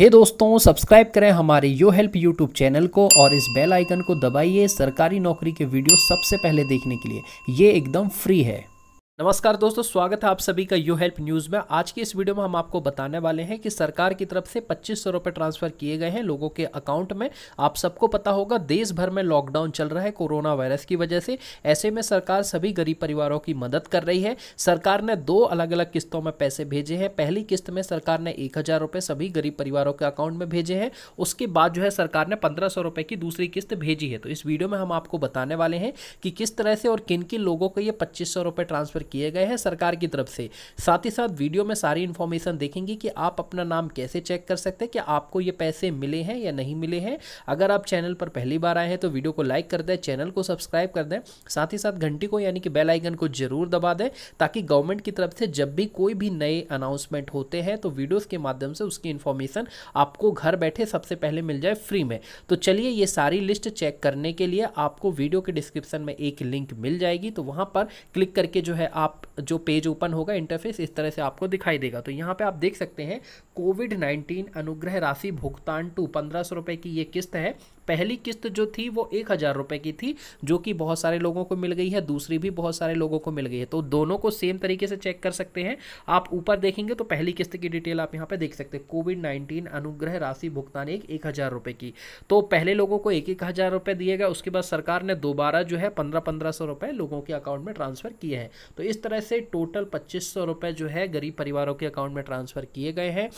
हे दोस्तों सब्सक्राइब करें हमारे यो हेल्प यूट्यूब चैनल को और इस बेल आइकन को दबाइए सरकारी नौकरी के वीडियो सबसे पहले देखने के लिए ये एकदम फ्री है नमस्कार दोस्तों स्वागत है आप सभी का यू हेल्प न्यूज़ में आज की इस वीडियो में हम आपको बताने वाले हैं कि सरकार की तरफ से पच्चीस सौ रुपए ट्रांसफ़र किए गए हैं लोगों के अकाउंट में आप सबको पता होगा देश भर में लॉकडाउन चल रहा है कोरोना वायरस की वजह से ऐसे में सरकार सभी गरीब परिवारों की मदद कर रही है सरकार ने दो अलग अलग किस्तों में पैसे भेजे हैं पहली किस्त में सरकार ने एक हज़ार सभी गरीब परिवारों के अकाउंट में भेजे हैं उसके बाद जो है सरकार ने पंद्रह सौ की दूसरी किस्त भेजी है तो इस वीडियो में हम आपको बताने वाले हैं कि किस तरह से और किन किन लोगों को ये पच्चीस सौ ट्रांसफ़र किए गए हैं सरकार की तरफ से साथ ही साथ वीडियो में सारी इन्फॉर्मेशन देखेंगे कि आप अपना नाम कैसे चेक कर सकते हैं कि आपको ये पैसे मिले हैं या नहीं मिले हैं अगर आप चैनल पर पहली बार आए हैं तो वीडियो को लाइक कर दें चैनल को सब्सक्राइब कर दें साथ ही साथ घंटी को यानी कि बेल आइकन को जरूर दबा दें ताकि गवर्नमेंट की तरफ से जब भी कोई भी नए अनाउंसमेंट होते हैं तो वीडियोज़ के माध्यम से उसकी इन्फॉर्मेशन आपको घर बैठे सबसे पहले मिल जाए फ्री में तो चलिए ये सारी लिस्ट चेक करने के लिए आपको वीडियो के डिस्क्रिप्शन में एक लिंक मिल जाएगी तो वहाँ पर क्लिक करके जो है आप जो पेज ओपन होगा इंटरफेस इस तरह से आपको दिखाई देगा तो यहाँ पे आप देख सकते हैं कोविड नाइन्टीन अनुग्रह राशि भुगतान टू पंद्रह सौ रुपये की ये किस्त है पहली किस्त जो थी वो एक हज़ार रुपये की थी जो कि बहुत सारे लोगों को मिल गई है दूसरी भी बहुत सारे लोगों को मिल गई है तो दोनों को सेम तरीके से चेक कर सकते हैं आप ऊपर देखेंगे तो पहली किस्त की डिटेल आप यहाँ पर देख सकते हैं कोविड नाइन्टीन अनुग्रह राशि भुगतान एक एक हज़ार रुपये की तो पहले लोगों को एक एक हज़ार रुपये दिए गए उसके बाद सरकार ने दोबारा जो है पंद्रह पंद्रह सौ रुपये लोगों के अकाउंट में ट्रांसफ़र किए हैं तो इस तरह से टोटल पच्चीस सौ रुपये जो है गरीब परिवारों के अकाउंट में ट्रांसफ़र किए गए हैं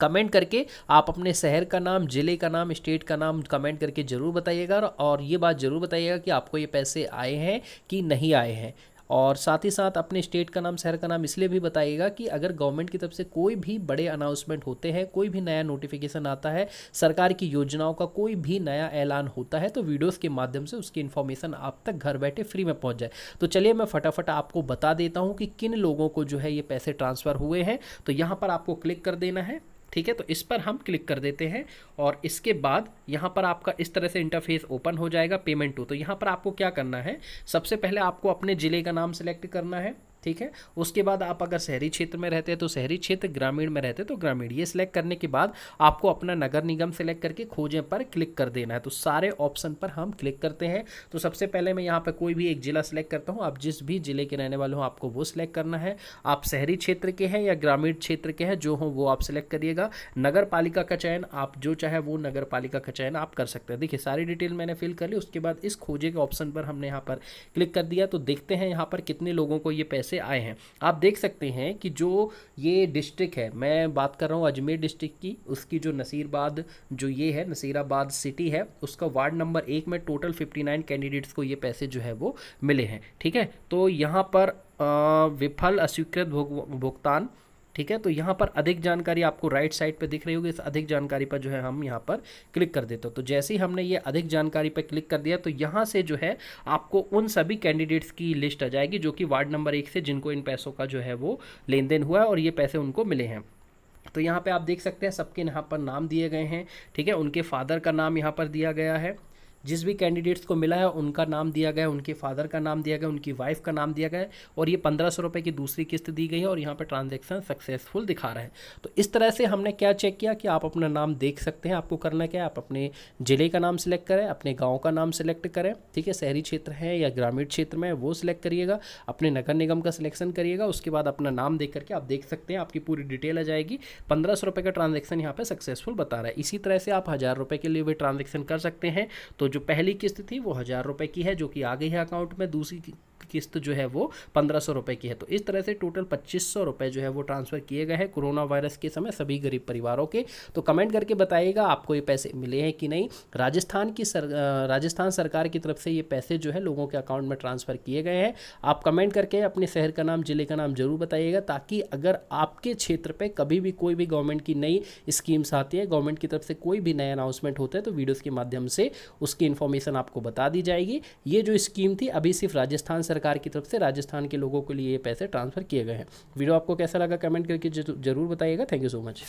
कमेंट करके आप अपने शहर का नाम ज़िले का नाम स्टेट का नाम कमेंट करके ज़रूर बताइएगा और ये बात ज़रूर बताइएगा कि आपको ये पैसे आए हैं कि नहीं आए हैं और साथ ही साथ अपने स्टेट का नाम शहर का नाम इसलिए भी बताइएगा कि अगर गवर्नमेंट की तरफ से कोई भी बड़े अनाउंसमेंट होते हैं कोई भी नया नोटिफिकेशन आता है सरकार की योजनाओं का कोई भी नया ऐलान होता है तो वीडियोस के माध्यम से उसकी इन्फॉर्मेशन आप तक घर बैठे फ्री में पहुंच जाए तो चलिए मैं फटाफट आपको बता देता हूँ कि किन लोगों को जो है ये पैसे ट्रांसफ़र हुए हैं तो यहाँ पर आपको क्लिक कर देना है ठीक है तो इस पर हम क्लिक कर देते हैं और इसके बाद यहाँ पर आपका इस तरह से इंटरफेस ओपन हो जाएगा पेमेंट टू तो यहाँ पर आपको क्या करना है सबसे पहले आपको अपने ज़िले का नाम सेलेक्ट करना है ठीक है उसके बाद आप अगर शहरी क्षेत्र में रहते हैं तो शहरी क्षेत्र ग्रामीण में रहते हैं तो ग्रामीण ये सिलेक्ट करने के बाद आपको अपना नगर निगम सेलेक्ट करके खोजें पर क्लिक कर देना है तो सारे ऑप्शन पर हम क्लिक करते हैं तो सबसे पहले मैं यहाँ पर कोई भी एक ज़िला सेलेक्ट करता हूँ आप जिस भी ज़िले के रहने वाले हों आपको वो सिलेक्ट करना है आप शहरी क्षेत्र के हैं या ग्रामीण क्षेत्र के हैं जो हों वो आप सिलेक्ट करिएगा नगर पालिका का चयन आप जो चाहे वो नगर पालिका का चयन आप कर सकते हैं देखिए सारी डिटेल मैंने फिल कर ली उसके बाद इस खोजे के ऑप्शन पर हमने यहाँ पर क्लिक कर दिया तो देखते हैं यहाँ पर कितने लोगों को ये पैसे से आए हैं आप देख सकते हैं कि जो ये डिस्ट्रिक्ट है मैं बात कर रहा हूँ अजमेर डिस्ट्रिक्ट की उसकी जो नसीरबाद जो ये है नसीराबाद सिटी है उसका वार्ड नंबर एक में टोटल फिफ्टी नाइन कैंडिडेट्स को ये पैसे जो है वो मिले हैं ठीक है तो यहाँ पर आ, विफल अस्वीकृत भुगतान भुग, ठीक है तो यहाँ पर अधिक जानकारी आपको राइट साइड पर दिख रही होगी इस अधिक जानकारी पर जो है हम यहाँ पर क्लिक कर देते हो तो जैसे ही हमने ये अधिक जानकारी पर क्लिक कर दिया तो यहाँ से जो है आपको उन सभी कैंडिडेट्स की लिस्ट आ जाएगी जो कि वार्ड नंबर एक से जिनको इन पैसों का जो है वो लेन देन हुआ है और ये पैसे उनको मिले हैं तो यहाँ पे आप देख सकते हैं सबके यहाँ पर नाम दिए गए हैं ठीक है उनके फादर का नाम यहाँ पर दिया गया है जिस भी कैंडिडेट्स को मिला है उनका नाम दिया गया है उनके फादर का नाम दिया गया उनकी वाइफ का नाम दिया गया है और ये पंद्रह सौ रुपये की दूसरी किस्त दी गई है और यहाँ पर ट्रांजेक्शन सक्सेसफुल दिखा रहे हैं तो इस तरह से हमने क्या चेक किया कि आप अपना नाम देख सकते हैं आपको करना क्या है आप अपने ज़िले का नाम सिलेक्ट करें अपने गाँव का नाम सिलेक्ट करें ठीक है शहरी क्षेत्र है या ग्रामीण क्षेत्र में वो सिलेक्ट करिएगा अपने नगर निगम का सिलेक्शन करिएगा उसके बाद अपना नाम देख करके आप देख सकते हैं आपकी पूरी डिटेल आ जाएगी पंद्रह सौ रुपये का ट्रांजेक्शन यहाँ पर सक्सेसफुल बता रहा है इसी तरह से आप हज़ार रुपये के लिए भी ट्रांजेक्शन कर सकते हैं तो जो जो पहली किस्त थी वो हज़ार रुपये की है जो कि आ गई है अकाउंट में दूसरी किस्त जो है वो पंद्रह सौ रुपये की है तो इस तरह से टोटल पच्चीस सौ रुपये जो है वो ट्रांसफ़र किए गए हैं कोरोना वायरस के समय सभी गरीब परिवारों के तो कमेंट करके बताइएगा आपको ये पैसे मिले हैं कि नहीं राजस्थान की सर राजस्थान सरकार की तरफ से ये पैसे जो है लोगों के अकाउंट में ट्रांसफ़र किए गए हैं आप कमेंट करके अपने शहर का नाम ज़िले का नाम ज़रूर बताइएगा ताकि अगर आपके क्षेत्र पर कभी भी कोई भी गवर्नमेंट की नई स्कीम्स आती है गवर्नमेंट की तरफ से कोई भी नया अनाउंसमेंट होता है तो वीडियोज़ के माध्यम से उसकी इन्फॉर्मेशन आपको बता दी जाएगी ये जो स्कीम थी अभी सिर्फ राजस्थान सरकार सरकार की तरफ से राजस्थान के लोगों के लिए ये पैसे ट्रांसफ़र किए गए हैं वीडियो आपको कैसा लगा कमेंट करके जरूर बताइएगा थैंक यू सो मच